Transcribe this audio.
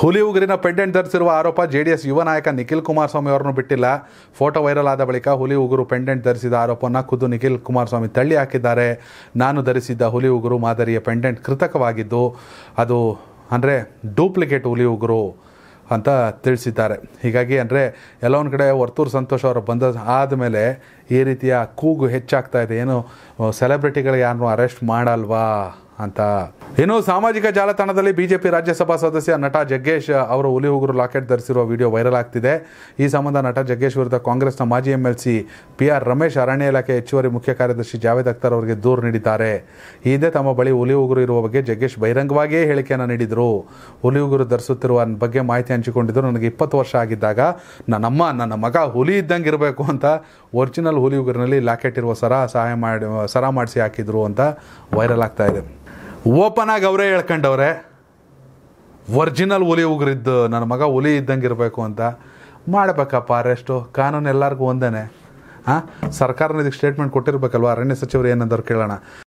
ಹುಲಿ ಉಗುರಿನ ಪೆಂಡೆಂಟ್ ಧರಿಸಿರುವ ಆರೋಪ ಎಸ್ ಯುವ ನಾಯಕ ನಿಖಿಲ್ ಕುಮಾರಸ್ವಾಮಿ ಅವರನ್ನು ಬಿಟ್ಟಿಲ್ಲ ಫೋಟೋ ವೈರಲ್ ಆದ ಬಳಿಕ ಹುಲಿ ಉಗುರು ಪೆಂಡೆಂಟ್ ಧರಿಸಿದ ಆರೋಪವನ್ನು ಖುದ್ದು ನಿಖಿಲ್ ಕುಮಾರಸ್ವಾಮಿ ತಳ್ಳಿ ಹಾಕಿದ್ದಾರೆ ನಾನು ಧರಿಸಿದ್ದ ಹುಲಿ ಉಗುರು ಮಾದರಿಯ ಪೆಂಡೆಂಟ್ ಕೃತಕವಾಗಿದ್ದು ಅದು ಅಂದರೆ ಡೂಪ್ಲಿಕೇಟ್ ಹುಲಿ ಉಗುರು ಅಂತ ತಿಳಿಸಿದ್ದಾರೆ ಹೀಗಾಗಿ ಅಂದರೆ ಎಲ್ಲ ಕಡೆ ವರ್ತೂರು ಸಂತೋಷ್ ಅವರು ಬಂದ ಆದಮೇಲೆ ಈ ರೀತಿಯ ಕೂಗು ಹೆಚ್ಚಾಗ್ತಾ ಇದೆ ಏನು ಸೆಲೆಬ್ರಿಟಿಗಳು ಯಾರನ್ನೂ ಅರೆಸ್ಟ್ ಮಾಡಲ್ವಾ ಅಂತ ಇನ್ನು ಸಾಮಾಜಿಕ ಜಾಲತಾಣದಲ್ಲಿ ಬಿಜೆಪಿ ರಾಜ್ಯಸಭಾ ಸದಸ್ಯ ನಟ ಜಗ್ಗೇಶ್ ಅವರು ಹುಲಿ ಉಗುರು ಲಾಕೆಟ್ ಧರಿಸಿರುವ ವಿಡಿಯೋ ವೈರಲ್ ಆಗ್ತಿದೆ ಈ ಸಂಬಂಧ ನಟ ಜಗ್ಗೇಶ್ ವಿರುದ್ಧ ಕಾಂಗ್ರೆಸ್ನ ಮಾಜಿ M L C P R Ramesh ಅರಣ್ಯ ಇಲಾಖೆ ಹೆಚ್ಚುವರಿ ಮುಖ್ಯ ಕಾರ್ಯದರ್ಶಿ ಜಾವೇದ್ ಅಖ್ತರ್ ಅವರಿಗೆ ದೂರು ನೀಡಿದ್ದಾರೆ ಈ ಹಿಂದೆ ತಮ್ಮ ಬಳಿ ಹುಲಿ ಉಗುರು ಇರುವ ಬಗ್ಗೆ ಜಗ್ಗೇಶ್ ಬಹಿರಂಗವಾಗಿಯೇ ಹೇಳಿಕೆಯನ್ನು ನೀಡಿದರು ಹುಲಿ ಉಗುರು ಧರಿಸುತ್ತಿರುವ ಬಗ್ಗೆ ಮಾಹಿತಿ ಹಂಚಿಕೊಂಡಿದ್ದರು ನನಗೆ ಇಪ್ಪತ್ತು ವರ್ಷ ಆಗಿದ್ದಾಗ ನನ್ನಮ್ಮ ನನ್ನ ಮಗ ಹುಲಿ ಇದ್ದಂಗೆ ಇರಬೇಕು ಅಂತ ಒರಿಜಿನಲ್ ಹುಲಿ ಉಗುರಿನಲ್ಲಿ ಲಾಕೆಟ್ ಇರುವ ಸರ ಸಹಾಯ ಮಾಡಿ ಸರ ಮಾಡಿಸಿ ಹಾಕಿದ್ರು ಅಂತ ವೈರಲ್ ಆಗ್ತಾ ಇದೆ ಓಪನ್ ಆಗಿ ಅವರೇ ಹೇಳ್ಕೊಂಡವ್ರೆ ಒರಿಜಿನಲ್ ಹುಲಿ ಉಗ್ರಿದ್ದು ನನ್ನ ಮಗ ಹುಲಿ ಇದ್ದಂಗೆ ಇರಬೇಕು ಅಂತ ಮಾಡಬೇಕಪ್ಪ ಅರೆಸ್ಟು ಕಾನೂನು ಎಲ್ಲರಿಗೂ ಒಂದೇ ಹಾಂ ಸರ್ಕಾರನ ಇದಕ್ಕೆ ಸ್ಟೇಟ್ಮೆಂಟ್ ಕೊಟ್ಟಿರ್ಬೇಕಲ್ವ ಅರಣ್ಯ ಸಚಿವರು ಏನಂದ್ರು ಕೇಳೋಣ